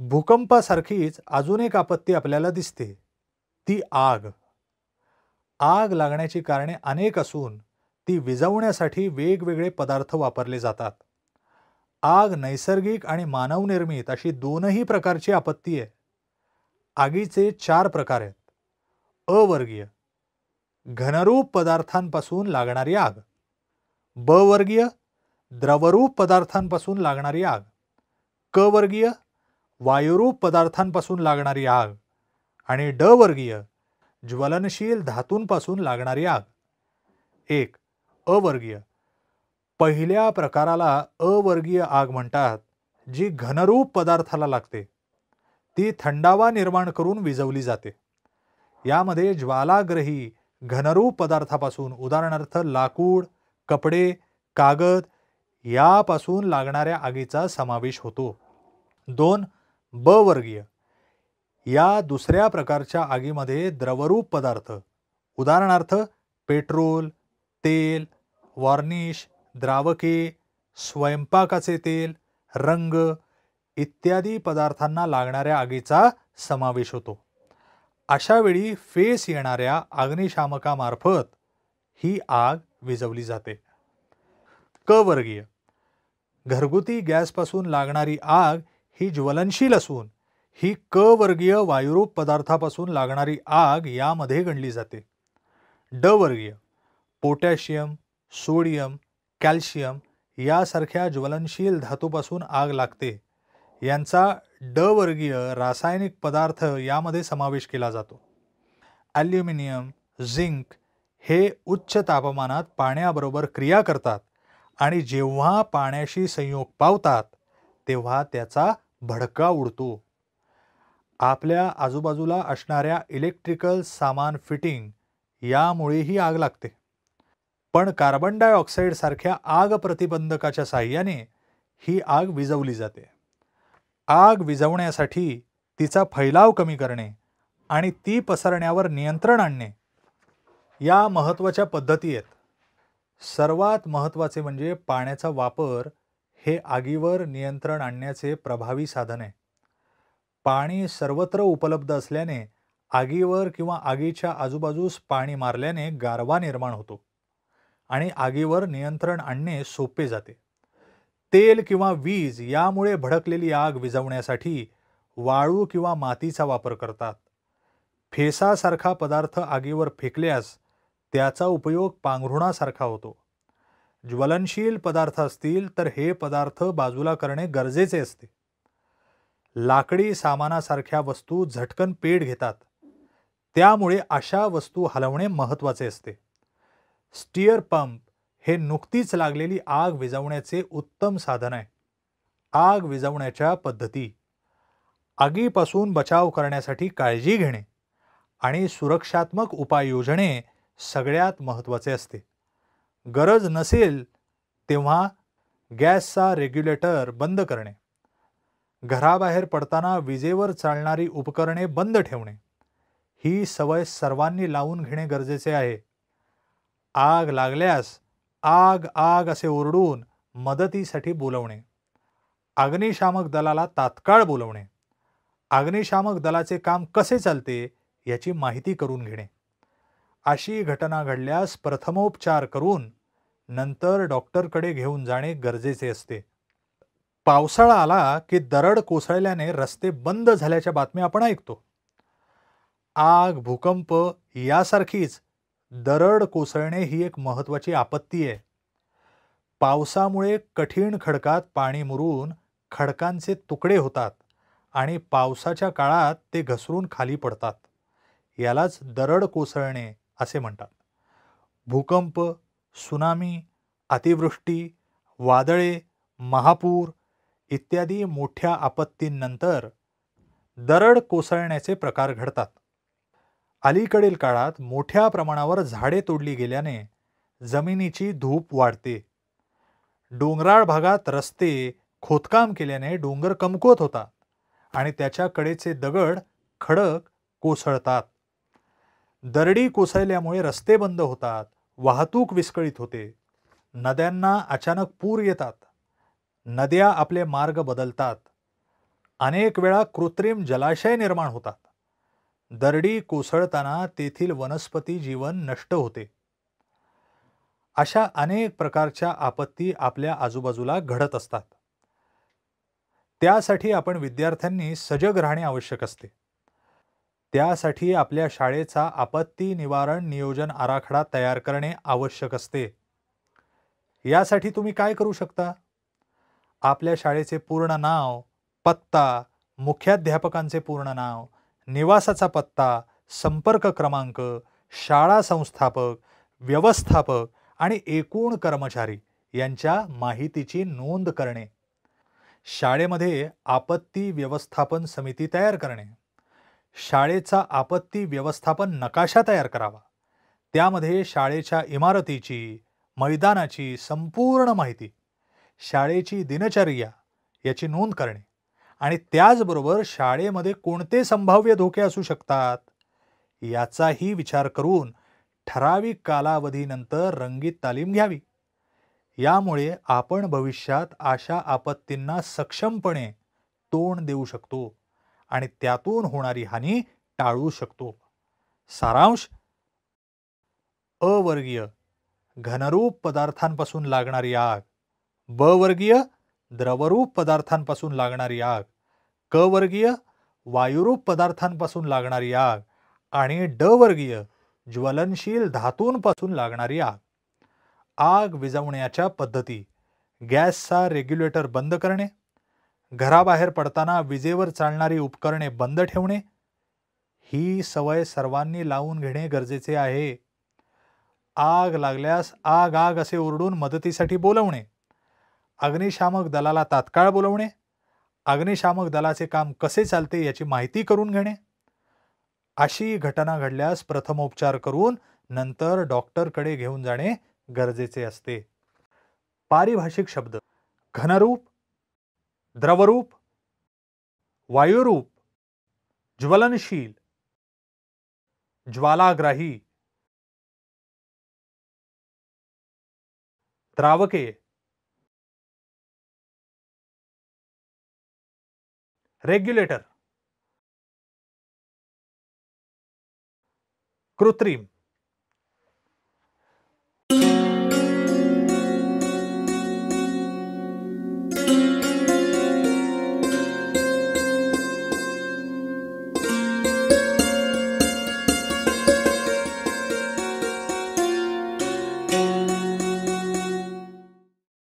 भूकंपासारखीच अजून एक आपत्ती आपल्याला दिसते ती आग आग लागण्याची कारणे अनेक असून ती विजवण्यासाठी वेगवेगळे पदार्थ वापरले जातात आग नैसर्गिक आणि मानवनिर्मित अशी दोनही प्रकारची आपत्ती आहे आगीचे चार प्रकार आहेत अवर्गीय घनरूप पदार्थांपासून लागणारी आग बवर्गीय द्रवरूप पदार्थांपासून लागणारी आग कवर्गीय वायुरूप पदार्थांपासून लागणारी आग आणि ड वर्गीय ज्वलनशील धातूंपासून लागणारी आग एक अवर्गीय पहिल्या प्रकाराला अवर्गीय आग म्हणतात जी घनरूप पदार्थाला लागते ती थंडावा निर्माण करून विजवली जाते यामध्ये ज्वालाग्रही घनरूप पदार्थापासून उदाहरणार्थ लाकूड कपडे कागद यापासून लागणाऱ्या आगीचा समावेश होतो दोन ब वर्गीय या दुसऱ्या प्रकारच्या आगीमध्ये द्रवरूप पदार्थ उदाहरणार्थ पेट्रोल तेल वॉर्निश द्रावके स्वयंपाकाचे तेल रंग इत्यादी पदार्थांना लागणाऱ्या आगीचा समावेश होतो अशावेळी फेस येणाऱ्या अग्निशामकामार्फत ही आग विजवली जाते क वर्गीय घरगुती गॅसपासून लागणारी आग ही ज्वलनशील असून ही क वर्गीय वायुरूप पदार्थापासून लागणारी आग यामध्ये गणली जाते ड वर्गीय पोटॅशियम सोडियम कॅल्शियम यासारख्या ज्वलनशील धातूपासून आग लागते यांचा ड वर्गीय रासायनिक पदार्थ यामध्ये समावेश केला जातो ॲल्युमिनियम झिंक हे उच्च तापमानात पाण्याबरोबर क्रिया करतात आणि जेव्हा पाण्याशी संयोग पावतात तेव्हा त्याचा भडका उडतो आपल्या आजूबाजूला असणाऱ्या इलेक्ट्रिकल सामान फिटिंग यामुळेही आग लागते पण कार्बन डायऑक्साईडसारख्या आग प्रतिबंधकाच्या साह्याने ही आग विजवली जाते आग विजवण्यासाठी तिचा फैलाव कमी करणे आणि ती पसरण्यावर नियंत्रण आणणे या महत्त्वाच्या पद्धती आहेत सर्वात महत्त्वाचे म्हणजे पाण्याचा वापर हे आगीवर नियंत्रण आणण्याचे प्रभावी साधन आहे पाणी सर्वत्र उपलब्ध असल्याने आगीवर किंवा आगीच्या आजूबाजूस पाणी मारल्याने गारवा निर्माण होतो आणि आगीवर नियंत्रण आणणे सोपे जाते तेल किंवा वीज यामुळे भडकलेली आग विझवण्यासाठी वाळू किंवा मातीचा वापर करतात फेसासारखा पदार्थ आगीवर फेकल्यास त्याचा उपयोग पांघरुणासारखा होतो ज्वलनशील पदार्थ असतील तर हे पदार्थ बाजूला करणे गरजेचे असते लाकडी सामानासारख्या वस्तू झटकन पेट घेतात त्यामुळे अशा वस्तू हलवणे महत्त्वाचे असते स्टीअर पंप हे नुकतीच लागलेली आग विझवण्याचे उत्तम साधन आहे आग विजवण्याच्या पद्धती आगीपासून बचाव करण्यासाठी काळजी घेणे आणि सुरक्षात्मक उपाय योजणे सगळ्यात महत्त्वाचे असते गरज नसेल तेव्हा गॅसचा रेग्युलेटर बंद करणे घराबाहेर पडताना विजेवर चालणारी उपकरणे बंद ठेवणे ही सवय सर्वांनी लावून घेणे गरजेचे आहे आग लागल्यास आग आग असे ओरडून मदतीसाठी बोलवणे अग्निशामक दलाला तात्काळ बोलवणे अग्निशामक दलाचे काम कसे चालते याची माहिती करून घेणे अशी घटना घडल्यास प्रथमोपचार करून नंतर डॉक्टरकडे घेऊन जाणे गरजेचे असते पावसाळा आला की दरड कोसळल्याने रस्ते बंद झाल्याच्या बातम्या आपण ऐकतो आग भूकंप यासारखीच दरड कोसळणे ही एक महत्त्वाची आपत्ती आहे पावसामुळे कठीण खडकात पाणी मुरून खडकांचे तुकडे होतात आणि पावसाच्या काळात ते घसरून खाली पडतात यालाच दरड कोसळणे असे म्हणतात भूकंप सुनामी अतिवृष्टी वादळे महापूर इत्यादी मोठ्या आपत्तींनंतर दरड कोसळण्याचे प्रकार घडतात अलीकडील काळात मोठ्या प्रमाणावर झाडे तोडली गेल्याने जमिनीची धूप वाढते डोंगराळ भागात रस्ते खोदकाम केल्याने डोंगर कमकुवत होतात आणि त्याच्याकडेचे दगड खडक कोसळतात दरडी कोसळल्यामुळे रस्ते बंद होतात वाहतूक विस्कळीत होते नद्यांना अचानक पूर येतात नद्या आपले मार्ग बदलतात अनेक वेळा कृत्रिम जलाशय निर्माण होतात दरडी कोसळताना तेथील वनस्पती जीवन नष्ट होते अशा अनेक प्रकारच्या आपत्ती आपल्या आजूबाजूला घडत असतात त्यासाठी आपण विद्यार्थ्यांनी सजग राहणे आवश्यक असते त्यासाठी आपल्या शाळेचा आपत्ती निवारण नियोजन आराखडा तयार करणे आवश्यक असते यासाठी तुम्ही काय करू शकता आपल्या शाळेचे पूर्ण नाव पत्ता मुख्याध्यापकांचे पूर्ण नाव निवासाचा पत्ता संपर्क क्रमांक शाळा संस्थापक व्यवस्थापक आणि एकूण कर्मचारी यांच्या माहितीची नोंद करणे शाळेमध्ये आपत्ती व्यवस्थापन समिती तयार करणे शाळेचा आपत्ती व्यवस्थापन नकाशा तयार करावा त्यामध्ये शाळेच्या इमारतीची मैदानाची संपूर्ण माहिती शाळेची दिनचर्या याची नोंद करणे आणि त्याचबरोबर शाळेमध्ये कोणते संभाव्य धोके असू शकतात याचाही विचार करून ठराविक कालावधीनंतर रंगीत तालीम घ्यावी यामुळे आपण भविष्यात अशा आपत्तींना सक्षमपणे तोंड देऊ शकतो आणि त्यातून होणारी हानी टाळू शकतो सारांश अवर्गीय घनरूप पदार्थांपासून लागणारी आग ब द्रवरूप पदार्थांपासून लागणारी आग क वायुरूप पदार्थांपासून लागणारी आग आणि ड वर्गीय ज्वलनशील धातूंपासून लागणारी आग आग विजवण्याच्या पद्धती गॅसचा रेग्युलेटर बंद करणे घराबाहेर पडताना विजेवर चालणारी उपकरणे बंद ठेवणे ही सवय सर्वांनी लावून घेणे गरजेचे आहे आग लागल्यास आग आग असे ओरडून मदतीसाठी बोलवणे अग्निशामक दलाला तात्काळ बोलवणे अग्निशामक दलाचे काम कसे चालते याची माहिती करून घेणे अशी घटना घडल्यास प्रथमोपचार करून नंतर डॉक्टरकडे घेऊन जाणे गरजेचे असते पारिभाषिक शब्द घनरूप द्रवरूप वायुरूप ज्वलनशील ज्वालाग्राही द्रावके रेगुलेटर कृत्रिम